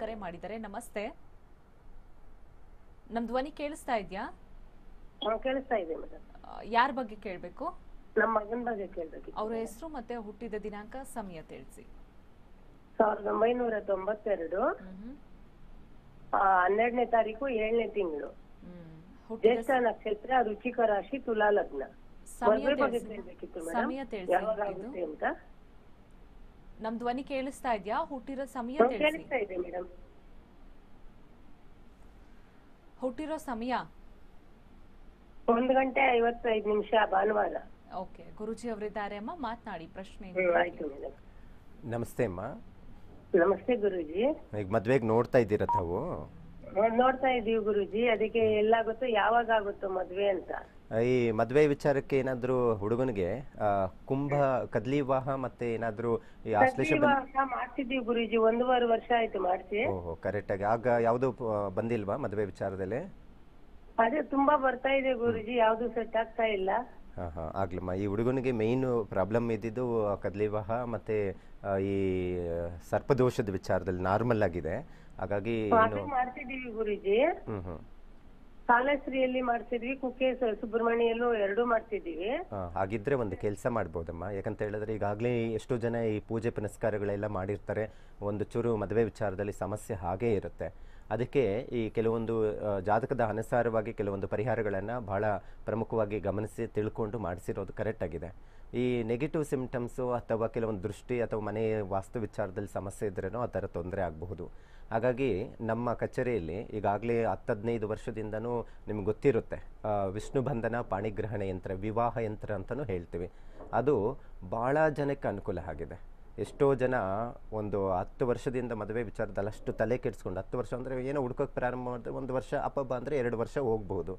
ಕರೆ ಮಾಡಿದ್ದಾರೆ ನಮಸ್ತೆ ನಮ್ ಧ್ವನಿ ಕೇಳಿಸ್ತಾ ಇದ್ಯಾ ಕೇಳಿಸ್ತಾ ಇದೆ ಯಾರ ಬಗ್ಗೆ ಕೇಳ್ಬೇಕು ನಮ್ಮ ಮಗನ ಬಗ್ಗೆ ಕೇಳಬೇಕು ಅವರ ಹೆಸರು ಮತ್ತೆ ಹುಟ್ಟಿದ ದಿನಾಂಕ ಸಮಯ ತಿಳಿಸಿ ಸಾವಿರದ ಒಂಬೈನೂರ ತೊಂಬತ್ತೆರಡು ಹನ್ನೆರಡನೇ ತಾರೀಕು ಏಳನೇ ತಿಂಗಳು ಜ್ಯೇಷ್ಠ ನಕ್ಷತ್ರ ರುಚಿಕ ರಾಶಿ ತುಲಾ ಲಗ್ನ ಸಮಯ ತಿಳಿಸಿ ಅಂತ ನಮ್ ಧ್ವನಿ ಕೇಳಿಸ್ತಾ ಇದ್ಯಾ ಹುಟ್ಟಿರೋ ಸಮಯ ತಿಳಿಸಿ ಹುಟ್ಟಿರೋ ಸಮಯ ಒಂದು ಗಂಟೆ ಐವತ್ತೈದು ನಿಮಿಷ ಭಾನುವಾರ ಓಕೆ ಗುರುಜಿ ಅವರಿದ್ದಾರೆ ಅಮ್ಮ ಮಾತನಾಡಿ ಪ್ರಶ್ನೆ ನಮಸ್ತೆ ಅಮ್ಮ ನಮಸ್ತೆ ಗುರುಜಿ ಈಗ ಮದ್ವೆಗೆ ನೋಡ್ತಾ ಇದ್ದೀರಾ ತಾವು ನೋಡ್ತಾ ಇದೀವಿ ಗುರುಜಿ ಅದಕ್ಕೆ ಎಲ್ಲಾಗುತ್ತೋ ಯಾವಾಗ ಆಗುತ್ತೋ ಮದ್ವೆ ಅಂತ ಈ ಮದುವೆ ವಿಚಾರಕ್ಕೆ ಏನಾದ್ರೂ ಹುಡುಗನಿಗೆ ಕುಂಭ ಕದ್ಲಿ ವಿವಾಹ ಮತ್ತೆ ಏನಾದ್ರೂ ಈ ಆಶ್ಲೇಷ ಮಾಡ್ತಿದ್ದೀವಿ ಗುರೂಜಿ ಒಂದೂವರೆ ವರ್ಷ ಆಯ್ತು ಮಾಡ್ಸಿ ಓಹೋ ಕರೆಕ್ಟ್ ಆಗಿ ಆಗ ಯಾವ್ದು ಬಂದಿಲ್ವಾ ಮದುವೆ ವಿಚಾರದಲ್ಲಿ ಅದೇ ತುಂಬಾ ಬರ್ತಾ ಇದೆ ಗುರೂಜಿ ಯಾವ್ದು ಸೆಟ್ ಆಗ್ತಾ ಇಲ್ಲ ಹಾ ಆಗ್ಲಮ್ಮ ಈ ಹುಡುಗನಿಗೆ ಮೇನ್ ಪ್ರಾಬ್ಲಮ್ ಇದ್ದಿದ್ದು ಕದ್ಲಿ ವಿವಾಹ ಮತ್ತೆ ಈ ಸರ್ಪದೋಷದ ವಿಚಾರದಲ್ಲಿ ನಾರ್ಮಲ್ ಆಗಿದೆ ಹಾಗಾಗಿ ಏನು ಅದು ಮಾಡ್ತಿದ್ದೀವಿ ಗುರೂಜಿ ಹ್ಮ್ ಕಾಲಶ್ರೀಯಲ್ಲಿ ಮಾಡ್ತಿದ್ವಿ ಕುಕ್ಕೆ ಸುಬ್ರಹ್ಮಣ್ಯಲ್ಲೂ ಎರಡು ಮಾಡ್ತಿದ್ದೀವಿ ಹಾಗಿದ್ರೆ ಒಂದು ಕೆಲಸ ಮಾಡ್ಬೋದಮ್ಮ ಯಾಕಂತ ಹೇಳಿದ್ರೆ ಈಗಾಗಲೇ ಎಷ್ಟೋ ಜನ ಈ ಪೂಜೆ ಪುನಸ್ಕಾರಗಳೆಲ್ಲ ಮಾಡಿರ್ತಾರೆ ಒಂದು ಚೂರು ಮದುವೆ ವಿಚಾರದಲ್ಲಿ ಸಮಸ್ಯೆ ಹಾಗೇ ಇರುತ್ತೆ ಅದಕ್ಕೆ ಈ ಕೆಲವೊಂದು ಜಾತಕದ ಅನುಸಾರವಾಗಿ ಕೆಲವೊಂದು ಪರಿಹಾರಗಳನ್ನು ಬಹಳ ಪ್ರಮುಖವಾಗಿ ಗಮನಿಸಿ ತಿಳ್ಕೊಂಡು ಮಾಡಿಸಿರೋದು ಕರೆಕ್ಟ್ ಆಗಿದೆ ಈ ನೆಗೆಟಿವ್ ಸಿಂಪ್ಟಮ್ಸು ಅಥವಾ ಕೆಲವೊಂದು ದೃಷ್ಟಿ ಅಥವಾ ಮನೆಯ ವಾಸ್ತು ವಿಚಾರದಲ್ಲಿ ಸಮಸ್ಯೆ ಇದ್ರೇನೋ ಆ ಥರ ತೊಂದರೆ ಆಗಬಹುದು ಹಾಗಾಗಿ ನಮ್ಮ ಕಚೇರಿಯಲ್ಲಿ ಈಗಾಗಲೇ ಹತ್ತು ಹದಿನೈದು ವರ್ಷದಿಂದನೂ ನಿಮ್ಗೆ ಗೊತ್ತಿರುತ್ತೆ ವಿಷ್ಣು ಬಂಧನ ಪಾಣಿಗ್ರಹಣ ಯಂತ್ರ ವಿವಾಹ ಯಂತ್ರ ಅಂತಲೂ ಹೇಳ್ತೀವಿ ಅದು ಭಾಳ ಜನಕ್ಕೆ ಅನುಕೂಲ ಆಗಿದೆ ಎಷ್ಟೋ ಜನ ಒಂದು ಹತ್ತು ವರ್ಷದಿಂದ ಮದುವೆ ವಿಚಾರದಲ್ಲಿ ಅಷ್ಟು ತಲೆ ಕೆಡಿಸ್ಕೊಂಡು ಹತ್ತು ವರ್ಷ ಅಂದರೆ ಏನೋ ಹುಡ್ಕೋಕ್ಕೆ ಪ್ರಾರಂಭ ಮಾಡಿದ್ರೆ ಒಂದು ವರ್ಷ ಅಪ್ಪಬ್ಬ ಅಂದರೆ ಎರಡು ವರ್ಷ ಹೋಗ್ಬೋದು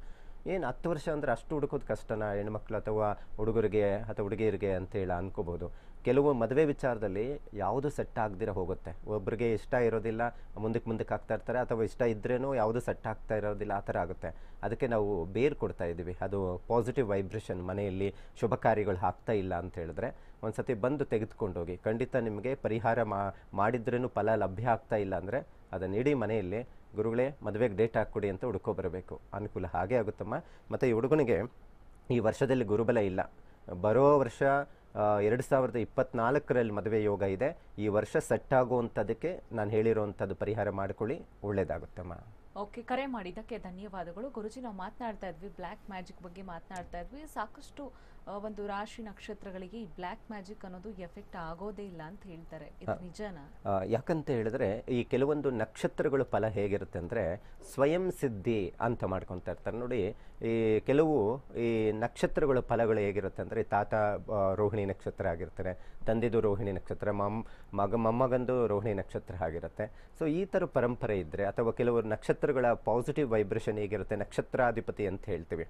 ಏನು ಹತ್ತು ವರ್ಷ ಅಂದರೆ ಅಷ್ಟು ಹುಡುಕೋದು ಕಷ್ಟನ ಹೆಣ್ಮಕ್ಳು ಅಥವಾ ಹುಡುಗರಿಗೆ ಅಥವಾ ಹುಡುಗಿಯರಿಗೆ ಅಂತ ಹೇಳಿ ಅನ್ಕೋಬೋದು ಕೆಲವು ಮದುವೆ ವಿಚಾರದಲ್ಲಿ ಯಾವುದು ಸೆಟ್ ಆಗದಿರ ಹೋಗುತ್ತೆ ಒಬ್ಬರಿಗೆ ಇಷ್ಟ ಇರೋದಿಲ್ಲ ಮುಂದಕ್ಕೆ ಮುಂದಕ್ಕೆ ಆಗ್ತಾ ಇರ್ತಾರೆ ಅಥವಾ ಇಷ್ಟ ಇದ್ರೇನು ಯಾವುದು ಸೆಟ್ ಆಗ್ತಾ ಇರೋದಿಲ್ಲ ಆ ಥರ ಆಗುತ್ತೆ ಅದಕ್ಕೆ ನಾವು ಬೇರ್ ಕೊಡ್ತಾ ಇದ್ದೀವಿ ಅದು ಪಾಸಿಟಿವ್ ವೈಬ್ರೇಷನ್ ಮನೆಯಲ್ಲಿ ಶುಭ ಕಾರ್ಯಗಳು ಆಗ್ತಾ ಇಲ್ಲ ಅಂತ ಹೇಳಿದ್ರೆ ಒಂದು ಸತಿ ಬಂದು ತೆಗೆದುಕೊಂಡೋಗಿ ಖಂಡಿತ ನಿಮಗೆ ಪರಿಹಾರ ಮಾಡಿದ್ರೇನು ಫಲ ಲಭ್ಯ ಆಗ್ತಾ ಇಲ್ಲ ಅಂದರೆ ಅದನ್ನು ಇಡೀ ಮನೆಯಲ್ಲಿ ಗುರುಗಳೇ ಮದುವೆಗೆ ಡೇಟ್ ಹಾಕ್ಕೊಡಿ ಅಂತ ಹುಡುಕೋ ಬರಬೇಕು ಅನುಕೂಲ ಹಾಗೆ ಆಗುತ್ತಮ್ಮ ಮತ್ತು ಈ ಹುಡುಗನಿಗೆ ಈ ವರ್ಷದಲ್ಲಿ ಗುರುಬಲ ಇಲ್ಲ ಬರೋ ವರ್ಷ ಎರಡು ಸಾವಿರದ ಇಪ್ಪತ್ನಾಲ್ಕರಲ್ಲಿ ಮದುವೆ ಯೋಗ ಇದೆ ಈ ವರ್ಷ ಸೆಟ್ ಆಗುವಂಥದ್ದಕ್ಕೆ ನಾನು ಹೇಳಿರುವಂಥದ್ದು ಪರಿಹಾರ ಮಾಡಿಕೊಳ್ಳಿ ಒಳ್ಳೇದಾಗುತ್ತಮ್ಮ ಓಕೆ ಕರೆ ಮಾಡಿದ್ದಕ್ಕೆ ಧನ್ಯವಾದಗಳು ಗುರುಜಿ ನಾವು ಮಾತನಾಡ್ತಾ ಇದ್ವಿ ಬ್ಲ್ಯಾಕ್ ಮ್ಯಾಜಿಕ್ ಬಗ್ಗೆ ಮಾತನಾಡ್ತಾ ಇದ್ವಿ ಸಾಕಷ್ಟು ಒಂದು ರಾಶಿ ನಕ್ಷತ್ರಗಳಿಗೆ ಈ ಬ್ಲ್ಯಾಕ್ ಮ್ಯಾಜಿಕ್ ಅನ್ನೋದು ಎಫೆಕ್ಟ್ ಆಗೋದೇ ಇಲ್ಲ ಅಂತ ಹೇಳ್ತಾರೆ ಇದು ಯಾಕಂತ ಹೇಳಿದ್ರೆ ಈ ಕೆಲವೊಂದು ನಕ್ಷತ್ರಗಳ ಫಲ ಹೇಗಿರುತ್ತೆ ಅಂದ್ರೆ ಸ್ವಯಂ ಸಿದ್ಧಿ ಅಂತ ಮಾಡ್ಕೊತಾ ಇರ್ತಾರೆ ನೋಡಿ ಈ ಕೆಲವು ಈ ನಕ್ಷತ್ರಗಳ ಫಲಗಳು ಹೇಗಿರುತ್ತೆ ಅಂದ್ರೆ ತಾತ ರೋಹಿಣಿ ನಕ್ಷತ್ರ ಆಗಿರ್ತಾರೆ ತಂದೆದು ರೋಹಿಣಿ ನಕ್ಷತ್ರ ಮಮ್ ಮಗ ಮೊಮ್ಮಗಂದು ರೋಹಿಣಿ ನಕ್ಷತ್ರ ಆಗಿರುತ್ತೆ ಸೊ ಈ ಥರ ಪರಂಪರೆ ಇದ್ರೆ ಅಥವಾ ಕೆಲವರು ನಕ್ಷತ್ರಗಳ ಪಾಸಿಟಿವ್ ವೈಬ್ರೇಷನ್ ಹೇಗಿರುತ್ತೆ ನಕ್ಷತ್ರಾಧಿಪತಿ ಅಂತ ಹೇಳ್ತೀವಿ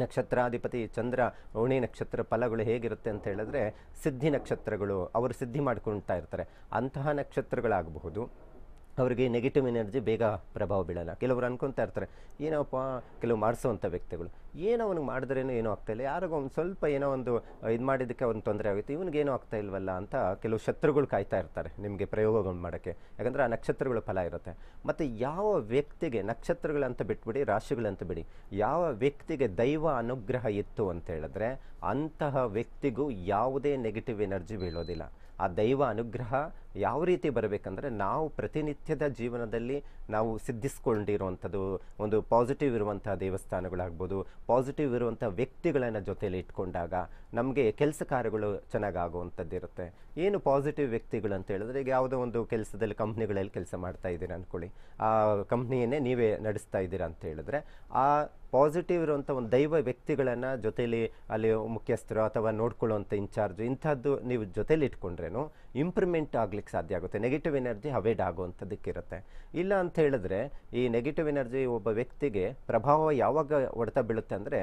ನಕ್ಷತ್ರಾಧಿಪತಿ ಚಂದ್ರ ಓಣಿ ನಕ್ಷತ್ರ ಫಲಗಳು ಹೇಗಿರುತ್ತೆ ಅಂತ ಹೇಳಿದ್ರೆ ಸಿದ್ಧಿ ನಕ್ಷತ್ರಗಳು ಅವರು ಸಿದ್ಧಿ ಮಾಡ್ಕೊಳ್ತಾ ಇರ್ತಾರೆ ಅಂತಹ ನಕ್ಷತ್ರಗಳಾಗಬಹುದು ಅವರಿಗೆ ನೆಗೆಟಿವ್ ಎನರ್ಜಿ ಬೇಗ ಪ್ರಭಾವ ಬೀಳಲ್ಲ ಕೆಲವರು ಅನ್ಕೊತಾ ಇರ್ತಾರೆ ಏನೋಪ್ಪ ಕೆಲವು ಮಾಡಿಸೋವಂಥ ವ್ಯಕ್ತಿಗಳು ಏನೋ ಅವ್ನಿಗೆ ಮಾಡಿದ್ರೇನೋ ಏನೋ ಇಲ್ಲ ಯಾರಿಗೋ ಒಂದು ಸ್ವಲ್ಪ ಏನೋ ಒಂದು ಇದು ಮಾಡಿದ್ದಕ್ಕೆ ಒಂದು ತೊಂದರೆ ಆಗುತ್ತೆ ಇವ್ನಿಗೇನೋ ಆಗ್ತಾ ಇಲ್ವಲ್ಲ ಅಂತ ಕೆಲವು ಶತ್ರುಗಳು ಕಾಯ್ತಾ ಇರ್ತಾರೆ ನಿಮಗೆ ಪ್ರಯೋಗಗಳು ಮಾಡೋಕ್ಕೆ ಯಾಕಂದರೆ ಆ ನಕ್ಷತ್ರಗಳ ಫಲ ಇರುತ್ತೆ ಮತ್ತು ಯಾವ ವ್ಯಕ್ತಿಗೆ ನಕ್ಷತ್ರಗಳಂತ ಬಿಟ್ಬಿಡಿ ರಾಶಿಗಳಂತ ಬಿಡಿ ಯಾವ ವ್ಯಕ್ತಿಗೆ ದೈವ ಅನುಗ್ರಹ ಇತ್ತು ಅಂತ ಹೇಳಿದ್ರೆ ಅಂತಹ ವ್ಯಕ್ತಿಗೂ ಯಾವುದೇ ನೆಗೆಟಿವ್ ಎನರ್ಜಿ ಬೀಳೋದಿಲ್ಲ ಆ ದೈವ ಅನುಗ್ರಹ ಯಾವ ರೀತಿ ಬರಬೇಕಂದ್ರೆ ನಾವು ಪ್ರತಿನಿತ್ಯದ ಜೀವನದಲ್ಲಿ ನಾವು ಸಿದ್ಧಿಸ್ಕೊಂಡಿರುವಂಥದ್ದು ಒಂದು ಪಾಸಿಟಿವ್ ಇರುವಂಥ ದೇವಸ್ಥಾನಗಳಾಗ್ಬೋದು ಪಾಸಿಟಿವ್ ಇರುವಂಥ ವ್ಯಕ್ತಿಗಳನ್ನು ಜೊತೆಯಲ್ಲಿ ಇಟ್ಕೊಂಡಾಗ ನಮಗೆ ಕೆಲಸ ಕಾರ್ಯಗಳು ಇರುತ್ತೆ ಏನು ಪಾಸಿಟಿವ್ ವ್ಯಕ್ತಿಗಳು ಅಂತ ಹೇಳಿದ್ರೆ ಈಗ ಯಾವುದೋ ಒಂದು ಕೆಲಸದಲ್ಲಿ ಕಂಪ್ನಿಗಳಲ್ಲಿ ಕೆಲಸ ಮಾಡ್ತಾ ಇದ್ದೀರಾ ಅಂದ್ಕೊಳ್ಳಿ ಆ ಕಂಪ್ನಿಯನ್ನೇ ನೀವೇ ನಡೆಸ್ತಾ ಇದ್ದೀರಾ ಅಂತ ಹೇಳಿದ್ರೆ ಆ ಪಾಸಿಟಿವ್ ಇರುವಂಥ ಒಂದು ದೈವ ವ್ಯಕ್ತಿಗಳನ್ನು ಜೊತೆಯಲ್ಲಿ ಅಲ್ಲಿ ಮುಖ್ಯಸ್ಥರು ಅಥವಾ ನೋಡ್ಕೊಳ್ಳೋವಂಥ ಇನ್ಚಾರ್ಜ್ ಇಂಥದ್ದು ನೀವು ಜೊತೇಲಿ ಇಟ್ಕೊಂಡ್ರೇನು ಇಂಪ್ರೂವ್ಮೆಂಟ್ ಆಗ್ಲಿಕ್ಕೆ ಸಾಧ್ಯ ಆಗುತ್ತೆ ನೆಗೆಟಿವ್ ಎನರ್ಜಿ ಅವೇಡ್ ಆಗುವಂಥದ್ದಕ್ಕಿರುತ್ತೆ ಇಲ್ಲ ಅಂತ ಹೇಳಿದ್ರೆ ಈ ನೆಗೆಟಿವ್ ಎನರ್ಜಿ ಒಬ್ಬ ವ್ಯಕ್ತಿಗೆ ಪ್ರಭಾವ ಯಾವಾಗ ಹೊಡೆತ ಬೀಳುತ್ತೆ ಅಂದರೆ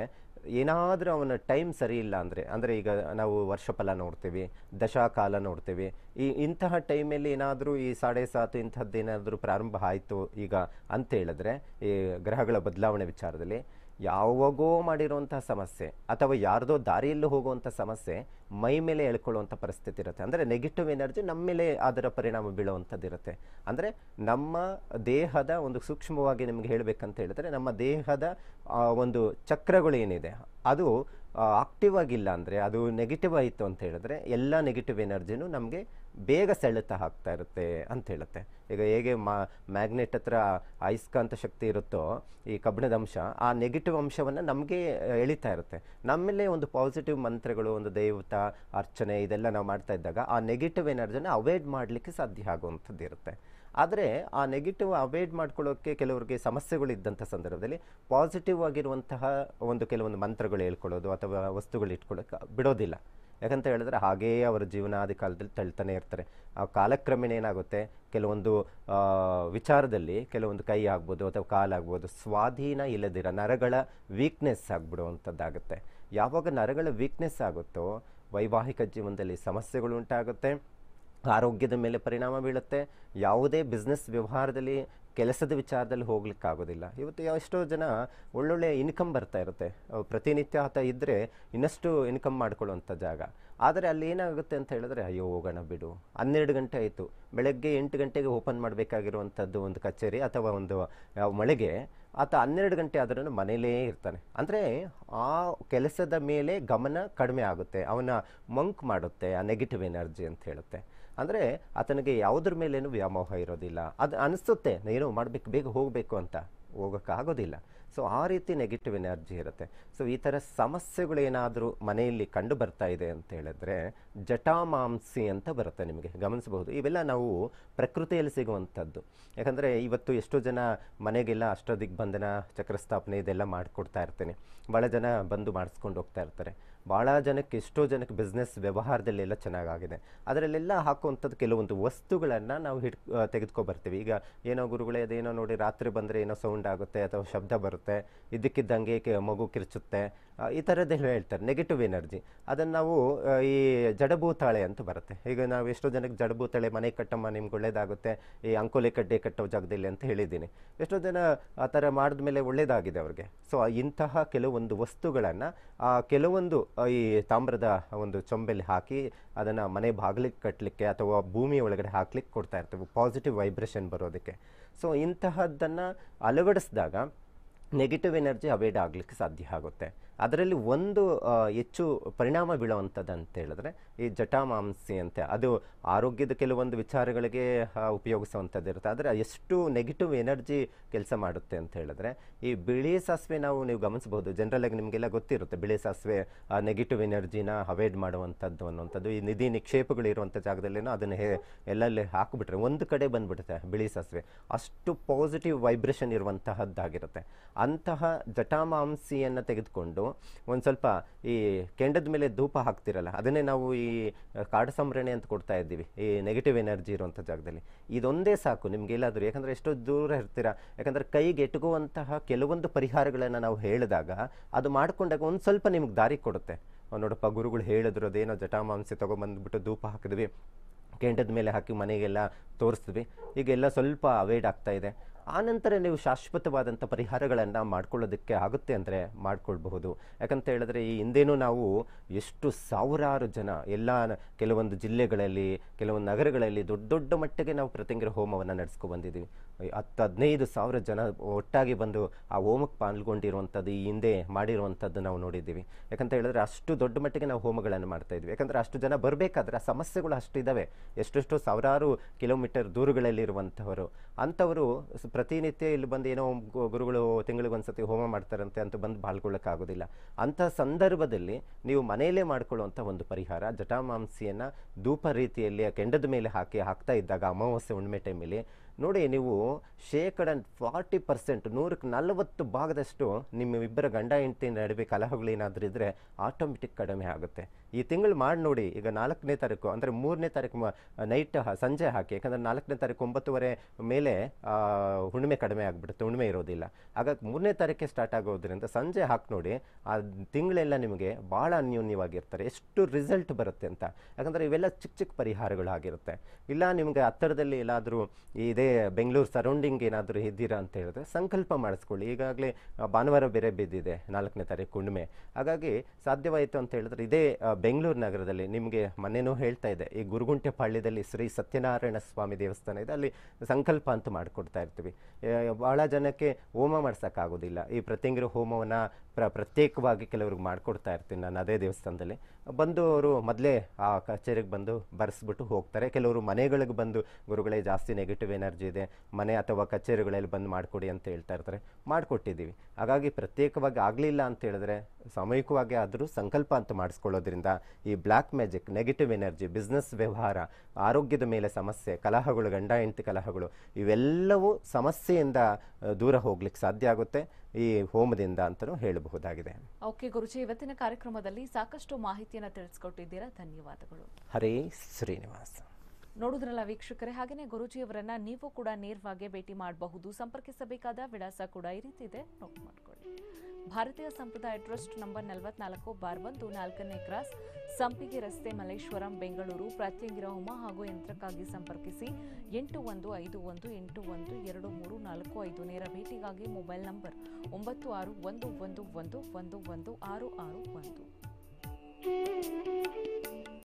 ಏನಾದರೂ ಅವನ ಟೈಮ್ ಸರಿ ಇಲ್ಲ ಅಂದರೆ ಅಂದರೆ ಈಗ ನಾವು ವರ್ಷಫಲ ನೋಡ್ತೀವಿ ದಶಾಕಾಲ ನೋಡ್ತೀವಿ ಈ ಇಂತಹ ಟೈಮಲ್ಲಿ ಏನಾದರೂ ಈ ಸಾಡೆ ಸಾತು ಇಂಥದ್ದು ಏನಾದರೂ ಪ್ರಾರಂಭ ಆಯಿತು ಈಗ ಅಂತ ಹೇಳಿದ್ರೆ ಈ ಗ್ರಹಗಳ ಬದಲಾವಣೆ ವಿಚಾರದಲ್ಲಿ ಯಾವಾಗೋ ಮಾಡಿರುವಂಥ ಸಮಸ್ಯೆ ಅಥವಾ ಯಾರ್ದೋ ದಾರಿಯಲ್ಲೂ ಹೋಗುವಂಥ ಸಮಸ್ಯೆ ಮೈ ಮೇಲೆ ಎಳ್ಕೊಳ್ಳುವಂಥ ಪರಿಸ್ಥಿತಿ ಇರುತ್ತೆ ಅಂದರೆ ನೆಗೆಟಿವ್ ಎನರ್ಜಿ ನಮ್ಮ ಮೇಲೆ ಅದರ ಪರಿಣಾಮ ಇರುತ್ತೆ ಅಂದರೆ ನಮ್ಮ ದೇಹದ ಒಂದು ಸೂಕ್ಷ್ಮವಾಗಿ ನಿಮಗೆ ಹೇಳಬೇಕಂತ ಹೇಳಿದ್ರೆ ನಮ್ಮ ದೇಹದ ಒಂದು ಚಕ್ರಗಳು ಏನಿದೆ ಅದು ಆಕ್ಟಿವ್ ಆಗಿಲ್ಲ ಅಂದರೆ ಅದು ನೆಗೆಟಿವ್ ಆಯಿತು ಅಂತ ಹೇಳಿದ್ರೆ ಎಲ್ಲ ನೆಗೆಟಿವ್ ಎನರ್ಜಿನೂ ನಮಗೆ ಬೇಗ ಸೆಳೆತ ಹಾಕ್ತಾ ಇರುತ್ತೆ ಅಂತ ಹೇಳುತ್ತೆ ಈಗ ಹೇಗೆ ಮ್ಯಾಗ್ನೆಟ್ ಹತ್ರ ಐಸ್ಕಾಂತ ಶಕ್ತಿ ಇರುತ್ತೋ ಈ ಕಬ್ಬಿಣದ ಅಂಶ ಆ ನೆಗೆಟಿವ್ ಅಂಶವನ್ನು ನಮಗೆ ಎಳಿತಾ ಇರುತ್ತೆ ನಮ್ಮಲ್ಲೇ ಒಂದು ಪಾಸಿಟಿವ್ ಮಂತ್ರಗಳು ಒಂದು ದೈವತ ಅರ್ಚನೆ ಇದೆಲ್ಲ ನಾವು ಮಾಡ್ತಾ ಇದ್ದಾಗ ಆ ನೆಗೆಟಿವ್ ಎನರ್ಜಿನ ಅವಾಯ್ಡ್ ಮಾಡಲಿಕ್ಕೆ ಸಾಧ್ಯ ಆಗುವಂಥದ್ದು ಇರುತ್ತೆ ಆದರೆ ಆ ನೆಗೆಟಿವ್ ಅವಾಯ್ಡ್ ಮಾಡ್ಕೊಳ್ಳೋಕ್ಕೆ ಕೆಲವರಿಗೆ ಸಮಸ್ಯೆಗಳು ಇದ್ದಂಥ ಸಂದರ್ಭದಲ್ಲಿ ಪಾಸಿಟಿವ್ ಆಗಿರುವಂತಹ ಒಂದು ಕೆಲವೊಂದು ಮಂತ್ರಗಳು ಹೇಳ್ಕೊಳ್ಳೋದು ಅಥವಾ ವಸ್ತುಗಳು ಇಟ್ಕೊಳ್ಳೋಕೆ ಬಿಡೋದಿಲ್ಲ ಯಾಕಂತ ಹೇಳಿದ್ರೆ ಹಾಗೆಯೇ ಅವರ ಜೀವನಾದಿ ಕಾಲದಲ್ಲಿ ತಳ್ತಾನೆ ಇರ್ತಾರೆ ಆ ಕಾಲಕ್ರಮೇಣ ಏನಾಗುತ್ತೆ ಕೆಲವೊಂದು ವಿಚಾರದಲ್ಲಿ ಕೆಲವೊಂದು ಕೈ ಆಗ್ಬೋದು ಅಥವಾ ಕಾಲಾಗ್ಬೋದು ಸ್ವಾಧೀನ ಇಲ್ಲದಿರ ನರಗಳ ವೀಕ್ನೆಸ್ ಆಗಿಬಿಡುವಂಥದ್ದಾಗುತ್ತೆ ಯಾವಾಗ ನರಗಳ ವೀಕ್ನೆಸ್ ಆಗುತ್ತೋ ವೈವಾಹಿಕ ಜೀವನದಲ್ಲಿ ಸಮಸ್ಯೆಗಳು ಉಂಟಾಗುತ್ತೆ ಆರೋಗ್ಯದ ಮೇಲೆ ಪರಿಣಾಮ ಬೀಳುತ್ತೆ ಯಾವುದೇ ಬಿಸ್ನೆಸ್ ವ್ಯವಹಾರದಲ್ಲಿ ಕೆಲಸದ ವಿಚಾರದಲ್ಲಿ ಹೋಗ್ಲಿಕ್ಕಾಗೋದಿಲ್ಲ ಇವತ್ತು ಎಷ್ಟೋ ಜನ ಒಳ್ಳೊಳ್ಳೆ ಇನ್ಕಮ್ ಬರ್ತಾ ಇರುತ್ತೆ ಪ್ರತಿನಿತ್ಯ ಆತ ಇದ್ದರೆ ಇನ್ನಷ್ಟು ಇನ್ಕಮ್ ಮಾಡ್ಕೊಳ್ಳುವಂಥ ಜಾಗ ಆದರೆ ಅಲ್ಲಿ ಏನಾಗುತ್ತೆ ಅಂತ ಹೇಳಿದ್ರೆ ಅಯ್ಯೋ ಹೋಗೋಣ ಬಿಡು ಹನ್ನೆರಡು ಗಂಟೆ ಆಯಿತು ಬೆಳಗ್ಗೆ ಎಂಟು ಗಂಟೆಗೆ ಓಪನ್ ಮಾಡಬೇಕಾಗಿರುವಂಥದ್ದು ಒಂದು ಕಚೇರಿ ಅಥವಾ ಒಂದು ಮಳೆಗೆ ಆತ ಹನ್ನೆರಡು ಗಂಟೆ ಆದ್ರೂ ಮನೇಲೇ ಇರ್ತಾನೆ ಅಂದರೆ ಆ ಕೆಲಸದ ಮೇಲೆ ಗಮನ ಕಡಿಮೆ ಆಗುತ್ತೆ ಅವನ ಮಂಕ್ ಮಾಡುತ್ತೆ ಆ ನೆಗೆಟಿವ್ ಎನರ್ಜಿ ಅಂತ ಹೇಳುತ್ತೆ ಅಂದರೆ ಆತನಿಗೆ ಯಾವುದ್ರ ಮೇಲೇನು ವ್ಯಾಮೋಹ ಇರೋದಿಲ್ಲ ಅದು ಅನಿಸುತ್ತೆ ಏನೋ ಮಾಡಬೇಕು ಬೇಗ ಹೋಗಬೇಕು ಅಂತ ಹೋಗೋಕ್ಕಾಗೋದಿಲ್ಲ ಸೊ ಆ ರೀತಿ ನೆಗೆಟಿವ್ ಎನರ್ಜಿ ಇರುತ್ತೆ ಸೊ ಈ ಥರ ಸಮಸ್ಯೆಗಳೇನಾದರೂ ಮನೆಯಲ್ಲಿ ಕಂಡು ಬರ್ತಾ ಇದೆ ಅಂತ ಹೇಳಿದ್ರೆ ಜಟಾಮಾಂಸಿ ಅಂತ ಬರುತ್ತೆ ನಿಮಗೆ ಗಮನಿಸಬಹುದು ಇವೆಲ್ಲ ನಾವು ಪ್ರಕೃತಿಯಲ್ಲಿ ಸಿಗುವಂಥದ್ದು ಯಾಕಂದರೆ ಇವತ್ತು ಎಷ್ಟೋ ಜನ ಮನೆಗೆಲ್ಲ ಅಷ್ಟೋ ದಿಗ್ಬಂಧನ ಚಕ್ರಸ್ಥಾಪನೆ ಇದೆಲ್ಲ ಮಾಡಿಕೊಡ್ತಾ ಇರ್ತೀನಿ ಭಾಳ ಜನ ಬಂದು ಮಾಡಿಸ್ಕೊಂಡು ಹೋಗ್ತಾ ಇರ್ತಾರೆ ಭಾಳ ಜನಕ್ಕೆ ಎಷ್ಟೋ ಜನಕ್ಕೆ ಬಿಸ್ನೆಸ್ ವ್ಯವಹಾರದಲ್ಲೆಲ್ಲ ಚೆನ್ನಾಗಾಗಿದೆ ಅದರಲ್ಲೆಲ್ಲ ಹಾಕುವಂಥದ್ದು ಕೆಲವೊಂದು ವಸ್ತುಗಳನ್ನು ನಾವು ಹಿಡ್ ಬರ್ತೀವಿ ಈಗ ಏನೋ ಗುರುಗಳೇ ಅದೇನೋ ನೋಡಿ ರಾತ್ರಿ ಬಂದರೆ ಏನೋ ಸೌಂಡ್ ಆಗುತ್ತೆ ಅಥವಾ ಶಬ್ದ ಬರುತ್ತೆ ಇದಕ್ಕಿದ್ದಂಗೆ ಮಗು ಕಿರ್ಚುತ್ತೆ ಈ ಥರದ್ದು ಹೇಳ್ತಾರೆ ನೆಗೆಟಿವ್ ಎನರ್ಜಿ ಅದನ್ನು ನಾವು ಈ ಜಡಭೂತಾಳೆ ಅಂತ ಬರುತ್ತೆ ಈಗ ನಾವು ಎಷ್ಟೋ ಜನಕ್ಕೆ ಜಡಭೂತಾಳೆ ಮನೆ ಕಟ್ಟಮ್ಮ ನಿಮ್ಗೆ ಒಳ್ಳೇದಾಗುತ್ತೆ ಈ ಅಂಕೋಲೆ ಕಡ್ಡೆ ಕಟ್ಟೋ ಜಾಗದಲ್ಲಿ ಅಂತ ಹೇಳಿದ್ದೀನಿ ಎಷ್ಟೋ ಜನ ಆ ಥರ ಮೇಲೆ ಒಳ್ಳೇದಾಗಿದೆ ಅವ್ರಿಗೆ ಸೊ ಇಂತಹ ಕೆಲವೊಂದು ವಸ್ತುಗಳನ್ನು ಕೆಲವೊಂದು ಈ ತಾಮ್ರದ ಒಂದು ಚೊಂಬೆಲಿ ಹಾಕಿ ಅದನ್ನು ಮನೆ ಬಾಗಿಲಿಗೆ ಕಟ್ಟಲಿಕ್ಕೆ ಅಥವಾ ಭೂಮಿ ಒಳಗಡೆ ಹಾಕ್ಲಿಕ್ಕೆ ಕೊಡ್ತಾ ಇರ್ತೇವೆ ಪಾಸಿಟಿವ್ ವೈಬ್ರೇಷನ್ ಬರೋದಕ್ಕೆ ಸೊ ಇಂತಹದ್ದನ್ನು ಅಳವಡಿಸಿದಾಗ ನೆಗೆಟಿವ್ ಎನರ್ಜಿ ಅವೈಡ್ ಆಗಲಿಕ್ಕೆ ಸಾಧ್ಯ ಆಗುತ್ತೆ ಅದರಲ್ಲಿ ಒಂದು ಹೆಚ್ಚು ಪರಿಣಾಮ ಬೀಳುವಂಥದ್ದು ಅಂತ ಹೇಳಿದ್ರೆ ಈ ಜಟಾಮಾಂಸಿ ಅಂತ ಅದು ಆರೋಗ್ಯದ ಕೆಲವೊಂದು ವಿಚಾರಗಳಿಗೆ ಉಪಯೋಗಿಸುವಂಥದ್ದು ಇರುತ್ತೆ ಆದರೆ ಎಷ್ಟು ನೆಗೆಟಿವ್ ಎನರ್ಜಿ ಕೆಲಸ ಮಾಡುತ್ತೆ ಅಂತ ಹೇಳಿದ್ರೆ ಈ ಬಿಳಿ ಸಾಸಿವೆ ನಾವು ನೀವು ಗಮನಿಸಬಹುದು ಆಗಿ ನಿಮಗೆಲ್ಲ ಗೊತ್ತಿರುತ್ತೆ ಬಿಳಿ ಸಾಸಿವೆ ನೆಗೆಟಿವ್ ಎನರ್ಜಿನ ಅವಾಯ್ಡ್ ಮಾಡುವಂಥದ್ದು ಅನ್ನುವಂಥದ್ದು ಈ ನಿಧಿ ನಿಕ್ಷೇಪಗಳು ಇರುವಂಥ ಜಾಗದಲ್ಲೇನೋ ಅದನ್ನು ಹೇ ಎಲ್ಲಲ್ಲಿ ಹಾಕಿಬಿಟ್ರೆ ಒಂದು ಕಡೆ ಬಂದುಬಿಡುತ್ತೆ ಬಿಳಿ ಸಾಸಿವೆ ಅಷ್ಟು ಪಾಸಿಟಿವ್ ವೈಬ್ರೇಷನ್ ಇರುವಂತಹದ್ದಾಗಿರುತ್ತೆ ಅಂತಹ ಜಟಾಮಾಂಸಿಯನ್ನು ತೆಗೆದುಕೊಂಡು ಒಂದು ಸ್ವಲ್ಪ ಈ ಕೆಂಡದ ಮೇಲೆ ಧೂಪ ಹಾಕ್ತಿರಲ್ಲ ಅದನ್ನೇ ನಾವು ಈ ಕಾಡು ಸಂಭ್ರಣೆ ಅಂತ ಕೊಡ್ತಾ ಇದ್ದೀವಿ ಈ ನೆಗೆಟಿವ್ ಎನರ್ಜಿ ಇರುವಂಥ ಜಾಗದಲ್ಲಿ ಇದೊಂದೇ ಸಾಕು ನಿಮ್ಗೆ ಎಲ್ಲಾದರೂ ಯಾಕಂದರೆ ಎಷ್ಟೋ ದೂರ ಇರ್ತೀರ ಯಾಕಂದರೆ ಕೈಗೆ ಎಟುಕುವಂತಹ ಕೆಲವೊಂದು ಪರಿಹಾರಗಳನ್ನು ನಾವು ಹೇಳಿದಾಗ ಅದು ಮಾಡಿಕೊಂಡಾಗ ಒಂದು ಸ್ವಲ್ಪ ನಿಮ್ಗೆ ದಾರಿ ಕೊಡುತ್ತೆ ನೋಡಪ್ಪ ಗುರುಗಳು ಹೇಳಿದ್ರು ಅದೇನೋ ಜಟಾಮಾಂಸಿ ತೊಗೊಂಬಂದ್ಬಿಟ್ಟು ಧೂಪ ಹಾಕಿದ್ವಿ ಕೆಂಡದ ಮೇಲೆ ಹಾಕಿ ಮನೆಗೆಲ್ಲ ಈಗ ಈಗೆಲ್ಲ ಸ್ವಲ್ಪ ಅವೇಡ್ ಆಗ್ತಾ ಇದೆ ಆನಂತರ ನೀವು ಶಾಶ್ವತವಾದಂಥ ಪರಿಹಾರಗಳನ್ನು ಮಾಡ್ಕೊಳ್ಳೋದಕ್ಕೆ ಆಗುತ್ತೆ ಅಂದರೆ ಮಾಡ್ಕೊಳ್ಬಹುದು ಯಾಕಂತ ಹೇಳಿದ್ರೆ ಈ ಹಿಂದೆನೂ ನಾವು ಎಷ್ಟು ಸಾವಿರಾರು ಜನ ಎಲ್ಲ ಕೆಲವೊಂದು ಜಿಲ್ಲೆಗಳಲ್ಲಿ ಕೆಲವೊಂದು ನಗರಗಳಲ್ಲಿ ದೊಡ್ಡ ದೊಡ್ಡ ಮಟ್ಟಿಗೆ ನಾವು ಪ್ರತಿಂಗಿರ ಹೋಮವನ್ನು ನಡೆಸ್ಕೊ ಬಂದಿದ್ದೀವಿ ಹತ್ತು ಹದಿನೈದು ಸಾವಿರ ಜನ ಒಟ್ಟಾಗಿ ಬಂದು ಆ ಹೋಮಕ್ಕೆ ಪಾಲ್ಗೊಂಡಿರುವಂಥದ್ದು ಈ ಹಿಂದೆ ಮಾಡಿರುವಂಥದ್ದು ನಾವು ನೋಡಿದ್ದೀವಿ ಯಾಕಂತ ಹೇಳಿದ್ರೆ ಅಷ್ಟು ದೊಡ್ಡ ಮಟ್ಟಿಗೆ ನಾವು ಹೋಮಗಳನ್ನು ಮಾಡ್ತಾ ಇದ್ವಿ ಯಾಕಂದರೆ ಅಷ್ಟು ಜನ ಬರಬೇಕಾದ್ರೆ ಆ ಸಮಸ್ಯೆಗಳು ಅಷ್ಟಿದ್ದಾವೆ ಎಷ್ಟೆಷ್ಟು ಸಾವಿರಾರು ಕಿಲೋಮೀಟರ್ ದೂರಗಳಲ್ಲಿರುವಂಥವರು ಅಂಥವರು ಪ್ರತಿನಿತ್ಯ ಇಲ್ಲಿ ಬಂದು ಏನೋ ಗುರುಗಳು ತಿಂಗಳಿಗೊಂದ್ಸತಿ ಹೋಮ ಮಾಡ್ತಾರಂತೆ ಅಂತ ಬಂದು ಬಾಳ್ಕೊಳ್ಳೋಕ್ಕಾಗೋದಿಲ್ಲ ಅಂಥ ಸಂದರ್ಭದಲ್ಲಿ ನೀವು ಮನೆಯಲ್ಲೇ ಮಾಡ್ಕೊಳ್ಳುವಂಥ ಒಂದು ಪರಿಹಾರ ಜಟಾಮಾಂಸಿಯನ್ನು ಧೂಪ ರೀತಿಯಲ್ಲಿ ಕೆಂಡದ ಮೇಲೆ ಹಾಕಿ ಹಾಕ್ತಾ ಇದ್ದಾಗ ಅಮಾವಾಸ್ಯೆ ಹುಣ್ಣಿಮೆ ಟೈಮಲ್ಲಿ ನೋಡಿ ನೀವು ಶೇಕಡ ಫಾರ್ಟಿ ಪರ್ಸೆಂಟ್ ನೂರಕ್ಕೆ ನಲವತ್ತು ಭಾಗದಷ್ಟು ನಿಮ್ಮ ಇಬ್ಬರ ಗಂಡ ಹೆಂಡತಿ ನಡುವೆ ಏನಾದರೂ ಇದ್ದರೆ ಆಟೋಮೆಟಿಕ್ ಕಡಿಮೆ ಆಗುತ್ತೆ ಈ ತಿಂಗಳು ಮಾಡಿ ನೋಡಿ ಈಗ ನಾಲ್ಕನೇ ತಾರೀಕು ಅಂದರೆ ಮೂರನೇ ತಾರೀಕು ನೈಟ್ ಸಂಜೆ ಹಾಕಿ ಯಾಕಂದರೆ ನಾಲ್ಕನೇ ತಾರೀಕು ಒಂಬತ್ತುವರೆ ಮೇಲೆ ಹುಣ್ಣಿಮೆ ಕಡಿಮೆ ಆಗಿಬಿಡುತ್ತೆ ಹುಣ್ಣಿಮೆ ಇರೋದಿಲ್ಲ ಹಾಗಾಗಿ ಮೂರನೇ ತಾರೀಕೆ ಸ್ಟಾರ್ಟ್ ಆಗೋದ್ರಿಂದ ಸಂಜೆ ಹಾಕಿ ನೋಡಿ ಆ ತಿಂಗಳೆಲ್ಲ ನಿಮಗೆ ಭಾಳ ಅನ್ಯೂನ್ಯವಾಗಿರ್ತಾರೆ ಎಷ್ಟು ರಿಸಲ್ಟ್ ಬರುತ್ತೆ ಅಂತ ಯಾಕಂದರೆ ಇವೆಲ್ಲ ಚಿಕ್ಕ ಚಿಕ್ಕ ಪರಿಹಾರಗಳು ಆಗಿರುತ್ತೆ ಇಲ್ಲ ನಿಮಗೆ ಹತ್ತಿರದಲ್ಲಿ ಎಲ್ಲಾದರೂ ಇದೇ ಬೆಂಗಳೂರು ಸರೌಂಡಿಂಗ್ ಏನಾದರೂ ಇದ್ದೀರಾ ಅಂತ ಹೇಳಿದ್ರೆ ಸಂಕಲ್ಪ ಮಾಡಿಸ್ಕೊಳ್ಳಿ ಈಗಾಗಲೇ ಭಾನುವಾರ ಬೇರೆ ಬಿದ್ದಿದೆ ನಾಲ್ಕನೇ ತಾರೀಕು ಹುಣ್ಣಿಮೆ ಹಾಗಾಗಿ ಸಾಧ್ಯವಾಯಿತು ಅಂತ ಹೇಳಿದ್ರೆ ಇದೇ ಬೆಂಗಳೂರು ನಗರದಲ್ಲಿ ನಿಮಗೆ ಮನೆಯೂ ಹೇಳ್ತಾ ಇದೆ ಈ ಗುರುಗುಂಟೆ ಪಾಳ್ಯದಲ್ಲಿ ಶ್ರೀ ಸತ್ಯನಾರಾಯಣ ಸ್ವಾಮಿ ದೇವಸ್ಥಾನ ಇದೆ ಅಲ್ಲಿ ಸಂಕಲ್ಪ ಅಂತ ಮಾಡಿಕೊಡ್ತಾ ಇರ್ತೀವಿ ಭಾಳ ಜನಕ್ಕೆ ಹೋಮ ಮಾಡ್ಸೋಕ್ಕಾಗೋದಿಲ್ಲ ಈ ಪ್ರತಿಂಗಿರು ಹೋಮವನ್ನು ಪ್ರ ಪ್ರತ್ಯೇಕವಾಗಿ ಕೆಲವ್ರಿಗೆ ಮಾಡಿಕೊಡ್ತಾ ಇರ್ತೀನಿ ನಾನು ಅದೇ ದೇವಸ್ಥಾನದಲ್ಲಿ ಬಂದು ಅವರು ಮೊದಲೇ ಆ ಕಚೇರಿಗೆ ಬಂದು ಬರೆಸ್ಬಿಟ್ಟು ಹೋಗ್ತಾರೆ ಕೆಲವರು ಮನೆಗಳಿಗೆ ಬಂದು ಗುರುಗಳೇ ಜಾಸ್ತಿ ನೆಗೆಟಿವ್ ಎನರ್ಜಿ ಅರ್ಜಿ ಇದೆ ಮನೆ ಅಥವಾ ಕಚೇರಿಗಳಲ್ಲಿ ಬಂದು ಮಾಡಿಕೊಡಿ ಅಂತ ಹೇಳ್ತಾ ಇರ್ತಾರೆ ಮಾಡಿಕೊಟ್ಟಿದ್ದೀವಿ ಹಾಗಾಗಿ ಪ್ರತ್ಯೇಕವಾಗಿ ಆಗಲಿಲ್ಲ ಅಂತ ಹೇಳಿದ್ರೆ ಸಾಮೂಹಿಕವಾಗಿ ಆದರೂ ಸಂಕಲ್ಪ ಅಂತ ಮಾಡಿಸ್ಕೊಳ್ಳೋದ್ರಿಂದ ಈ black magic negative energy business ವ್ಯವಹಾರ ಆರೋಗ್ಯದ ಮೇಲೆ ಸಮಸ್ಯೆ ಕಲಹಗಳು ಗಂಡ ಹೆಂಡತಿ ಕಲಹಗಳು ಇವೆಲ್ಲವೂ ಸಮಸ್ಯೆಯಿಂದ ದೂರ ಹೋಗ್ಲಿಕ್ಕೆ ಸಾಧ್ಯ ಆಗುತ್ತೆ ಈ ಹೋಮದಿಂದ ಅಂತಲೂ ಹೇಳಬಹುದಾಗಿದೆ ಓಕೆ ಗುರುಜಿ ಇವತ್ತಿನ ಕಾರ್ಯಕ್ರಮದಲ್ಲಿ ಸಾಕಷ್ಟು ಮಾಹಿತಿಯನ್ನು ತಿಳಿಸ್ಕೊಟ್ಟಿದ್ದೀರಾ ಧನ್ಯವಾದಗಳು ಹರೇ ಶ್ರೀನಿವಾಸ ನೋಡುದ್ರಲ್ಲ ವೀಕ್ಷಕರೇ ಹಾಗೆಯೇ ಗುರುಜಿಯವರನ್ನ ನೀವು ಕೂಡ ನೇರವಾಗಿ ಭೇಟಿ ಮಾಡಬಹುದು ಸಂಪರ್ಕಿಸಬೇಕಾದ ವಿಳಾಸ ಕೂಡ ಈ ರೀತಿ ಇದೆ ನೋಟ್ ಮಾಡಿಕೊಳ್ಳಿ ಭಾರತೀಯ ಸಂಪ್ರದಾಯ ಟ್ರಸ್ಟ್ ನಂಬರ್ ನಲವತ್ನಾಲ್ಕು ಬಾರ್ ಒಂದು ನಾಲ್ಕನೇ ಕ್ರಾಸ್ ಸಂಪಿಗೆ ರಸ್ತೆ ಮಲ್ಲೇಶ್ವರಂ ಬೆಂಗಳೂರು ಪ್ರಾತ್ಯಂಗಿರ ಹೋಮ ಹಾಗೂ ಯಂತ್ರಕ್ಕಾಗಿ ಸಂಪರ್ಕಿಸಿ ಎಂಟು ಒಂದು ಐದು ಒಂದು ಎಂಟು ಒಂದು ಎರಡು ಮೂರು ನಾಲ್ಕು ಐದು ನೇರ ಭೇಟಿಗಾಗಿ ಮೊಬೈಲ್ ನಂಬರ್ ಒಂಬತ್ತು ಆರು ಒಂದು ಒಂದು ಒಂದು ಒಂದು ಒಂದು ಆರು ಆರು ಒಂದು